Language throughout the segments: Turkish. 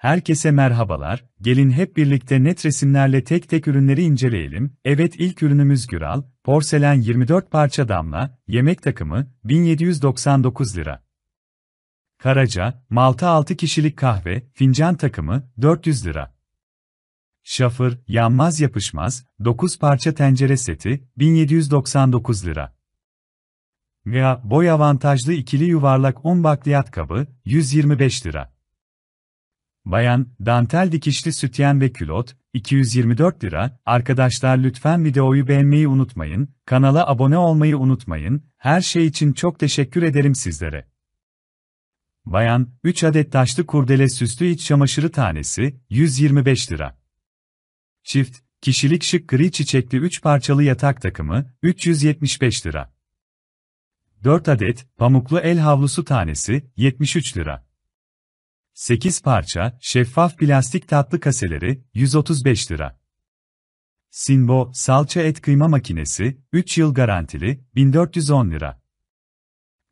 Herkese merhabalar, gelin hep birlikte net resimlerle tek tek ürünleri inceleyelim. Evet ilk ürünümüz Güral, porselen 24 parça damla, yemek takımı, 1799 lira. Karaca, Malta 6 kişilik kahve, fincan takımı, 400 lira. Şafır, yanmaz yapışmaz, 9 parça tencere seti, 1799 lira. Mia, boy avantajlı ikili yuvarlak 10 bakliyat kabı, 125 lira. Bayan, dantel dikişli sütyen ve külot, 224 lira. Arkadaşlar lütfen videoyu beğenmeyi unutmayın, kanala abone olmayı unutmayın. Her şey için çok teşekkür ederim sizlere. Bayan, 3 adet taşlı kurdele süslü iç çamaşırı tanesi, 125 lira. Çift, kişilik şık gri çiçekli 3 parçalı yatak takımı, 375 lira. 4 adet, pamuklu el havlusu tanesi, 73 lira. 8 parça, şeffaf plastik tatlı kaseleri, 135 lira. Sinbo, salça et kıyma makinesi, 3 yıl garantili, 1410 lira.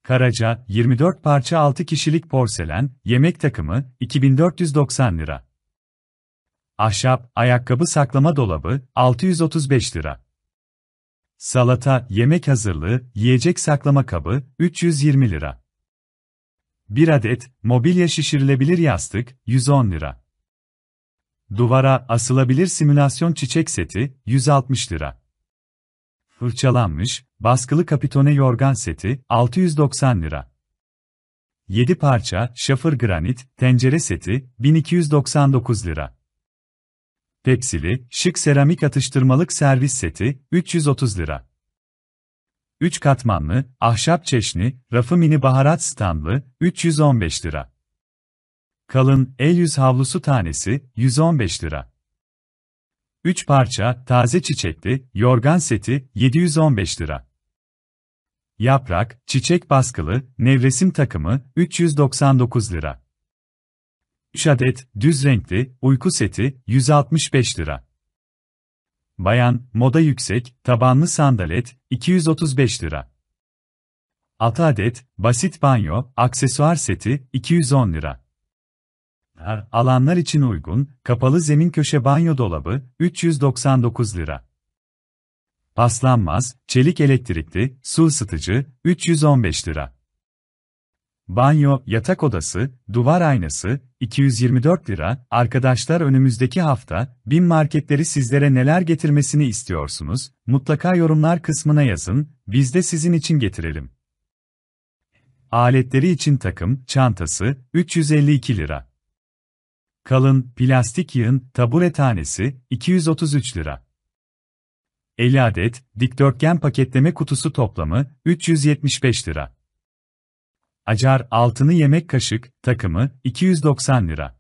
Karaca, 24 parça 6 kişilik porselen, yemek takımı, 2490 lira. Ahşap, ayakkabı saklama dolabı, 635 lira. Salata, yemek hazırlığı, yiyecek saklama kabı, 320 lira. 1 adet mobilya şişirilebilir yastık 110 lira. Duvara asılabilir simülasyon çiçek seti 160 lira. Fırçalanmış baskılı kapitone yorgan seti 690 lira. 7 parça şafır granit tencere seti 1299 lira. Pepsili şık seramik atıştırmalık servis seti 330 lira. 3 katmanlı, ahşap çeşni, rafı mini baharat standlı, 315 lira. Kalın, E100 havlusu tanesi, 115 lira. 3 parça, taze çiçekli, yorgan seti, 715 lira. Yaprak, çiçek baskılı, nevresim takımı, 399 lira. 3 adet, düz renkli, uyku seti, 165 lira. Bayan, moda yüksek, tabanlı sandalet, 235 lira. 6 adet, basit banyo, aksesuar seti, 210 lira. Her Alanlar için uygun, kapalı zemin köşe banyo dolabı, 399 lira. Paslanmaz, çelik elektrikli, su ısıtıcı, 315 lira. Banyo, yatak odası, duvar aynası, 224 lira. Arkadaşlar önümüzdeki hafta, bin marketleri sizlere neler getirmesini istiyorsunuz? Mutlaka yorumlar kısmına yazın, biz de sizin için getirelim. Aletleri için takım, çantası, 352 lira. Kalın, plastik yığın, tabure tanesi, 233 lira. 50 adet, dikdörtgen paketleme kutusu toplamı, 375 lira. Acar altını yemek kaşık takımı 290 lira.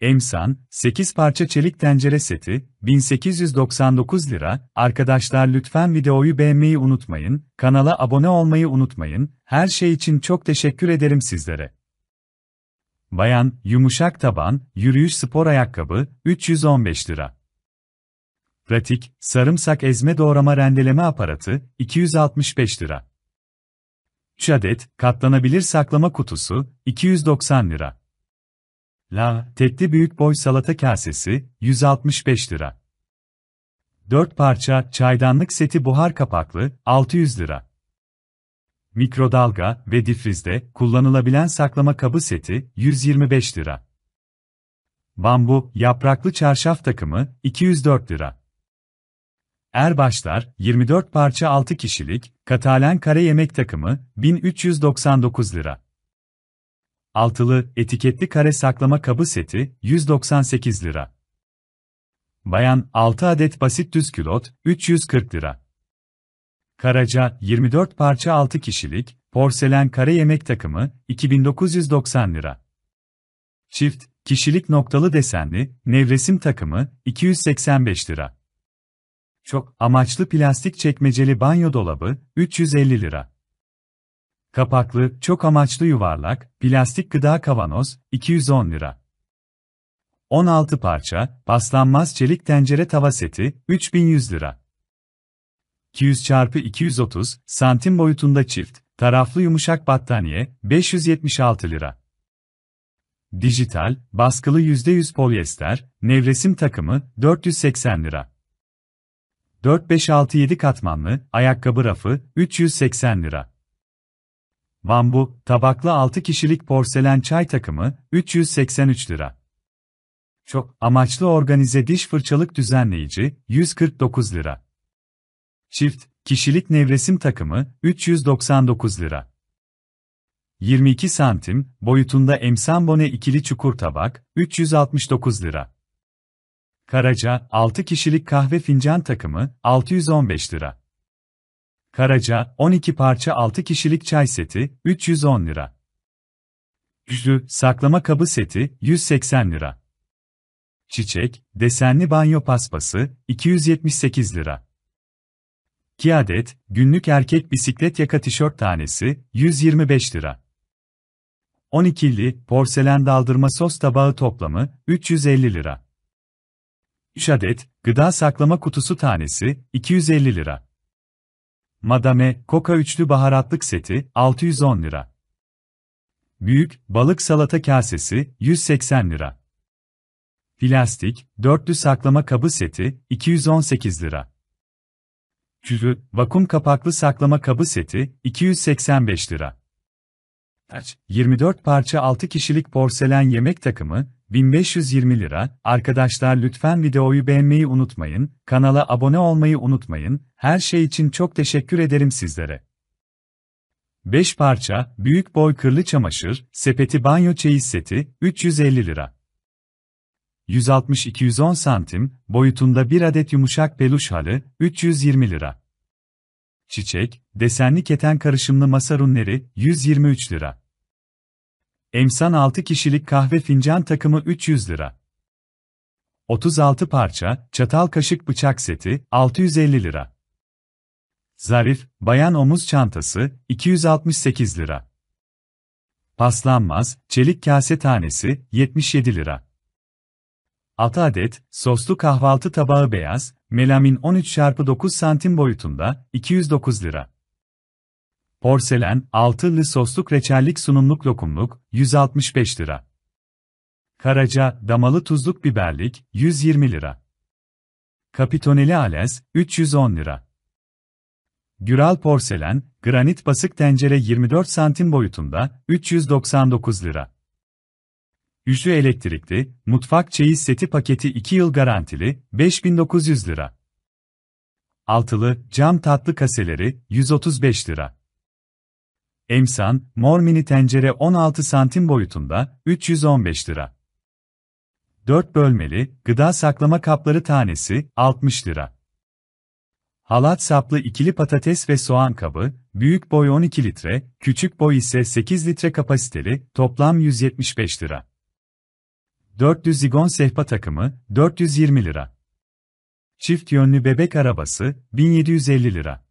Emsan 8 parça çelik tencere seti 1899 lira. Arkadaşlar lütfen videoyu beğenmeyi unutmayın, kanala abone olmayı unutmayın. Her şey için çok teşekkür ederim sizlere. Bayan yumuşak taban yürüyüş spor ayakkabı 315 lira. Pratik sarımsak ezme doğrama rendeleme aparatı 265 lira. 3 adet katlanabilir saklama kutusu 290 lira. La, tekli büyük boy salata kasesi 165 lira. 4 parça çaydanlık seti buhar kapaklı 600 lira. Mikrodalga ve difrizde kullanılabilen saklama kabı seti 125 lira. Bambu yapraklı çarşaf takımı 204 lira. Erbaşlar, 24 parça 6 kişilik, katalen kare yemek takımı, 1399 lira. Altılı, etiketli kare saklama kabı seti, 198 lira. Bayan, 6 adet basit düz külot, 340 lira. Karaca, 24 parça 6 kişilik, porselen kare yemek takımı, 2990 lira. Çift, kişilik noktalı desenli, nevresim takımı, 285 lira. Çok amaçlı plastik çekmeceli banyo dolabı 350 lira. Kapaklı, çok amaçlı yuvarlak, plastik gıda kavanoz 210 lira. 16 parça, paslanmaz çelik tencere tava seti 3100 lira. 200 çarpı 230 santim boyutunda çift, taraflı yumuşak battaniye 576 lira. Dijital, baskılı %100 polyester, nevresim takımı 480 lira. 4-5-6-7 katmanlı, ayakkabı rafı, 380 lira. Bambu, tabaklı 6 kişilik porselen çay takımı, 383 lira. Çok amaçlı organize diş fırçalık düzenleyici, 149 lira. Çift, kişilik nevresim takımı, 399 lira. 22 santim, boyutunda emsambone ikili çukur tabak, 369 lira. Karaca, 6 kişilik kahve fincan takımı, 615 lira. Karaca, 12 parça 6 kişilik çay seti, 310 lira. Güzlü, saklama kabı seti, 180 lira. Çiçek, desenli banyo paspası, 278 lira. 2 adet, günlük erkek bisiklet yaka tişört tanesi, 125 lira. 12'li, porselen daldırma sos tabağı toplamı, 350 lira. 3 adet gıda saklama kutusu tanesi 250 lira. Madame koka üçlü baharatlık seti 610 lira. Büyük balık salata kasesi 180 lira. Plastik dörtlü saklama kabı seti 218 lira. Küfü vakum kapaklı saklama kabı seti 285 lira. 24 parça 6 kişilik porselen yemek takımı, 1520 lira. Arkadaşlar lütfen videoyu beğenmeyi unutmayın, kanala abone olmayı unutmayın. Her şey için çok teşekkür ederim sizlere. 5 parça, büyük boy kırlı çamaşır, sepeti banyo çeyiz seti, 350 lira. 160-210 santim, boyutunda bir adet yumuşak peluş halı, 320 lira. Çiçek, desenli keten karışımlı masa runleri, 123 lira. Emsan 6 kişilik kahve fincan takımı 300 lira. 36 parça, çatal kaşık bıçak seti 650 lira. Zarif, bayan omuz çantası 268 lira. Paslanmaz, çelik kase tanesi 77 lira. 6 adet, soslu kahvaltı tabağı beyaz, melamin 13 x 9 santim boyutunda 209 lira. Porselen, altılı sosluk reçellik sunumluk lokumluk, 165 lira. Karaca, damalı tuzluk biberlik, 120 lira. Kapitoneli ales, 310 lira. Güral porselen, granit basık tencere 24 santim boyutunda, 399 lira. Üçlü elektrikli, mutfak çeyiz seti paketi 2 yıl garantili, 5900 lira. Altılı, cam tatlı kaseleri, 135 lira. Emsan, mor mini tencere 16 santim boyutunda, 315 lira. 4 bölmeli, gıda saklama kapları tanesi, 60 lira. Halat saplı ikili patates ve soğan kabı, büyük boy 12 litre, küçük boy ise 8 litre kapasiteli, toplam 175 lira. 400 zigon sehpa takımı, 420 lira. Çift yönlü bebek arabası, 1750 lira.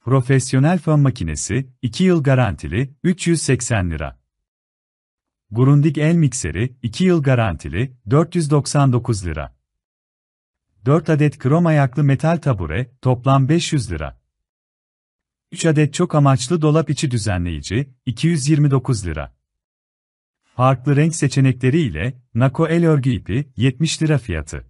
Profesyonel fön makinesi, 2 yıl garantili, 380 lira. Grundig el mikseri, 2 yıl garantili, 499 lira. 4 adet krom ayaklı metal tabure, toplam 500 lira. 3 adet çok amaçlı dolap içi düzenleyici, 229 lira. Farklı renk seçenekleri ile, Nako el örgü ipi, 70 lira fiyatı.